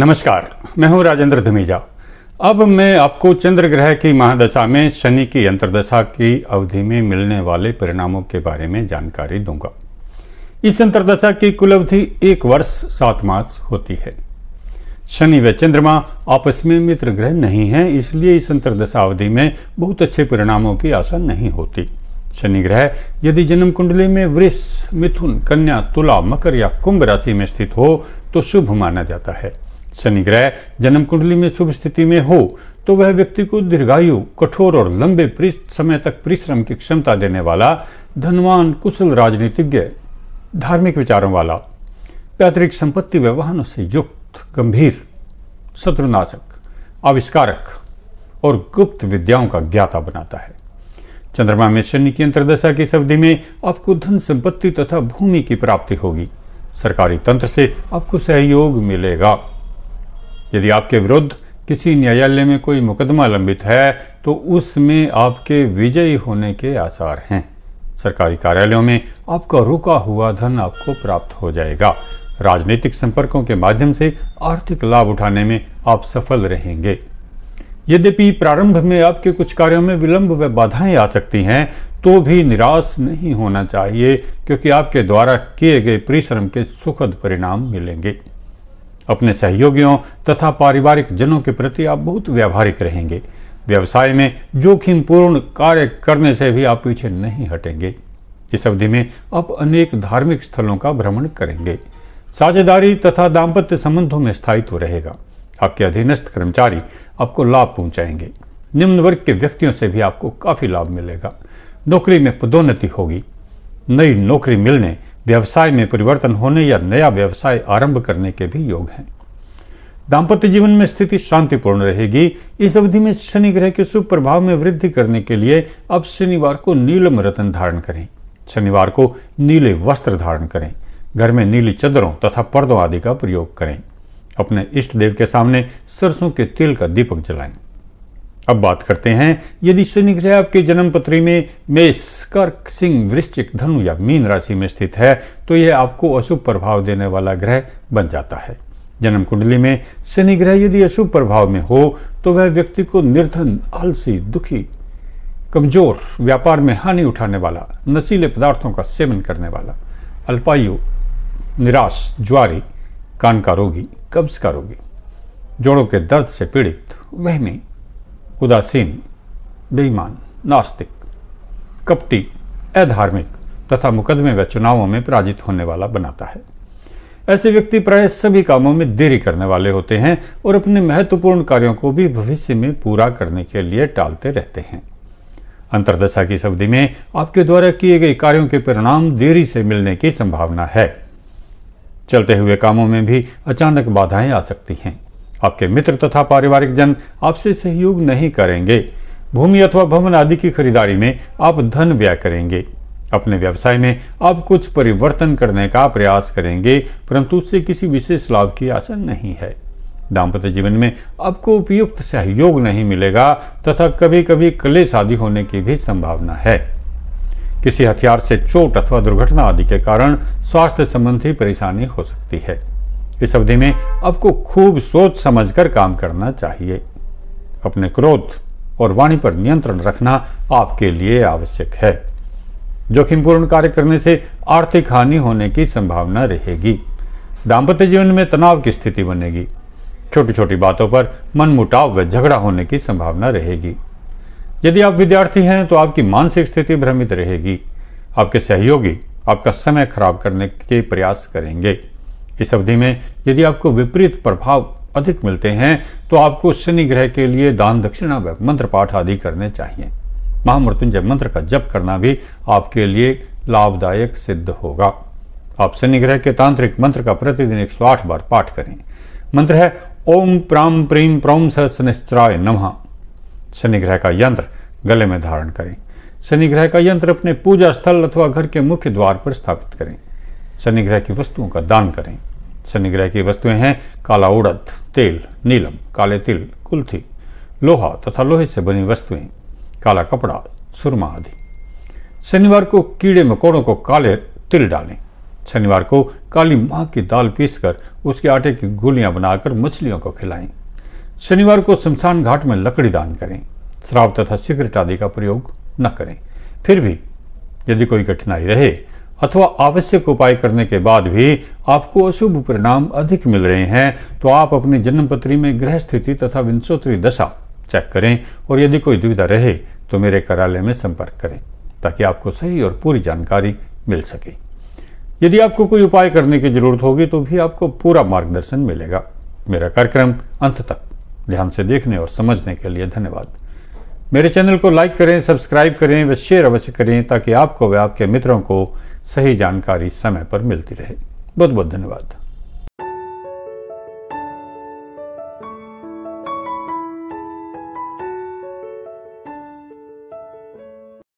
नमस्कार मैं हूं राजेंद्र धमीजा अब मैं आपको चंद्र ग्रह की महादशा में शनि की अंतर्दशा की अवधि में मिलने वाले परिणामों के बारे में जानकारी दूंगा इस अंतर्दशा की कुल अवधि एक वर्ष सात मास होती है शनि व चंद्रमा आपस में मित्र ग्रह नहीं है इसलिए इस अंतर्दशा अवधि में बहुत अच्छे परिणामों की आशा नहीं होती शनि ग्रह यदि जन्म कुंडली में वृष मिथुन कन्या तुला मकर या कुंभ राशि में स्थित हो तो शुभ माना जाता है शनि ग्रह जन्म कुंडली में शुभ स्थिति में हो तो वह व्यक्ति को दीर्घायु कठोर और लंबे समय तक परिश्रम की क्षमता देने वाला धनवान कुशल राजनीतिज्ञ धार्मिक विचारों वाला पैतृक संपत्ति व्यवहारों से युक्त गंभीर शत्रुनाशक आविष्कारक और गुप्त विद्याओं का ज्ञाता बनाता है चंद्रमा में शनि की अंतर्दशा की अवधि में आपको धन संपत्ति तथा भूमि की प्राप्ति होगी सरकारी तंत्र से आपको सहयोग मिलेगा यदि आपके विरुद्ध किसी न्यायालय में कोई मुकदमा लंबित है तो उसमें आपके विजयी होने के आसार हैं सरकारी कार्यालयों में आपका रुका हुआ धन आपको प्राप्त हो जाएगा राजनीतिक संपर्कों के माध्यम से आर्थिक लाभ उठाने में आप सफल रहेंगे यद्यपि प्रारंभ में आपके कुछ कार्यों में विलंब व बाधाएं आ सकती हैं तो भी निराश नहीं होना चाहिए क्योंकि आपके द्वारा किए गए परिश्रम के सुखद परिणाम मिलेंगे अपने सहयोगियों तथा पारिवारिक जनों के प्रति आप बहुत व्यावहारिक रहेंगे व्यवसाय में जोखिम पूर्ण कार्य करने से भी आप पीछे नहीं हटेंगे इस अवधि में आप अनेक धार्मिक स्थलों का भ्रमण करेंगे साझेदारी तथा दाम्पत्य संबंधों में स्थायित्व रहेगा आपके अधीनस्थ कर्मचारी आपको लाभ पहुंचाएंगे निम्न वर्ग के व्यक्तियों से भी आपको काफी लाभ मिलेगा नौकरी में पदोन्नति होगी नई नौकरी मिलने व्यवसाय में परिवर्तन होने या नया व्यवसाय आरंभ करने के भी योग हैं दाम्पत्य जीवन में स्थिति शांतिपूर्ण रहेगी इस अवधि में शनि ग्रह के शुभ प्रभाव में वृद्धि करने के लिए अब शनिवार को नीलम रतन धारण करें शनिवार को नीले वस्त्र धारण करें घर में नीली चदरों तथा पर्दों आदि का प्रयोग करें अपने इष्ट देव के सामने सरसों के तेल का दीपक जलाएं अब बात करते हैं यदि शनि ग्रह आपके जन्म पत्री में मेष कर्क सिंह वृश्चिक धनु या मीन राशि में स्थित है तो यह आपको अशुभ प्रभाव देने वाला ग्रह बन जाता है जन्म कुंडली में शनि ग्रह यदि अशुभ प्रभाव में हो तो वह व्यक्ति को निर्धन आलसी दुखी कमजोर व्यापार में हानि उठाने वाला नशीले पदार्थों का सेवन करने वाला अल्पायु निराश ज्वारी कान का रोगी कब्ज का रोगी जोड़ों के दर्द से पीड़ित वह में उदासीन बेईमान नास्तिक कपटी अधार्मिक तथा मुकदमे व चुनावों में पराजित होने वाला बनाता है ऐसे व्यक्ति प्राय सभी कामों में देरी करने वाले होते हैं और अपने महत्वपूर्ण कार्यों को भी भविष्य में पूरा करने के लिए टालते रहते हैं अंतरदशा की अवधि में आपके द्वारा किए गए कार्यों के परिणाम देरी से मिलने की संभावना है चलते हुए कामों में भी अचानक बाधाएं आ सकती हैं आपके मित्र तथा पारिवारिक जन आपसे सहयोग नहीं करेंगे भूमि अथवा भवन आदि की खरीदारी में आप धन व्यय करेंगे अपने व्यवसाय में आप कुछ परिवर्तन करने का प्रयास करेंगे परंतु उससे किसी विशेष लाभ की आशा नहीं है दाम्पत्य जीवन में आपको उपयुक्त सहयोग नहीं मिलेगा तथा कभी कभी कले आदि होने की भी संभावना है किसी हथियार से चोट अथवा दुर्घटना आदि के कारण स्वास्थ्य संबंधी परेशानी हो सकती है इस अवधि में आपको खूब सोच समझकर काम करना चाहिए अपने क्रोध और वाणी पर नियंत्रण रखना आपके लिए आवश्यक है जोखिमपूर्ण कार्य करने से आर्थिक हानि होने की संभावना रहेगी दाम्पत्य जीवन में तनाव की स्थिति बनेगी छोटी छोटी बातों पर मनमुटाव व झगड़ा होने की संभावना रहेगी यदि आप विद्यार्थी हैं तो आपकी मानसिक स्थिति भ्रमित रहेगी आपके सहयोगी आपका समय खराब करने के प्रयास करेंगे इस अवधि में यदि आपको विपरीत प्रभाव अधिक मिलते हैं तो आपको शनि ग्रह के लिए दान दक्षिणा व मंत्र पाठ आदि करने चाहिए महामृत्युंजय मंत्र का जप करना भी आपके लिए लाभदायक सिद्ध होगा आप शनि ग्रह के तांत्रिक मंत्र का प्रतिदिन एक बार पाठ करें मंत्र है ओम प्राम प्रीम प्रोम सनिश्चराय नमः शनि ग्रह का यंत्र गले में धारण करें शनि ग्रह का यंत्र अपने पूजा स्थल अथवा घर के मुख्य द्वार पर स्थापित करें शनि ग्रह की वस्तुओं का दान करें शनिग्रह की वस्तुएं हैं काला उड़द तेल नीलम काले तिल कुल्थी लोहा तथा लोहे से बनी वस्तुएं काला कपड़ा सुरमा आदि शनिवार को कीड़े मकोड़ों को काले तिल डालें शनिवार को काली माह की दाल पीसकर उसके आटे की गोलियां बनाकर मछलियों को खिलाएं शनिवार को शमशान घाट में लकड़ी दान करें शराब तथा सिगरेट आदि का प्रयोग न करें फिर भी यदि कोई कठिनाई रहे अथवा आवश्यक उपाय करने के बाद भी आपको अशुभ परिणाम अधिक मिल रहे हैं तो आप अपनी जन्मपत्री में ग्रह स्थिति तथा विंशोत्तरी दशा चेक करें और यदि कोई दुविधा रहे तो मेरे कार्यालय में संपर्क करें ताकि आपको सही और पूरी जानकारी मिल सके यदि आपको कोई उपाय करने की जरूरत होगी तो भी आपको पूरा मार्गदर्शन मिलेगा मेरा कार्यक्रम अंत तक ध्यान से देखने और समझने के लिए धन्यवाद मेरे चैनल को लाइक करें सब्सक्राइब करें व शेयर अवश्य करें ताकि आपको व आपके मित्रों को सही जानकारी समय पर मिलती रहे बहुत बहुत धन्यवाद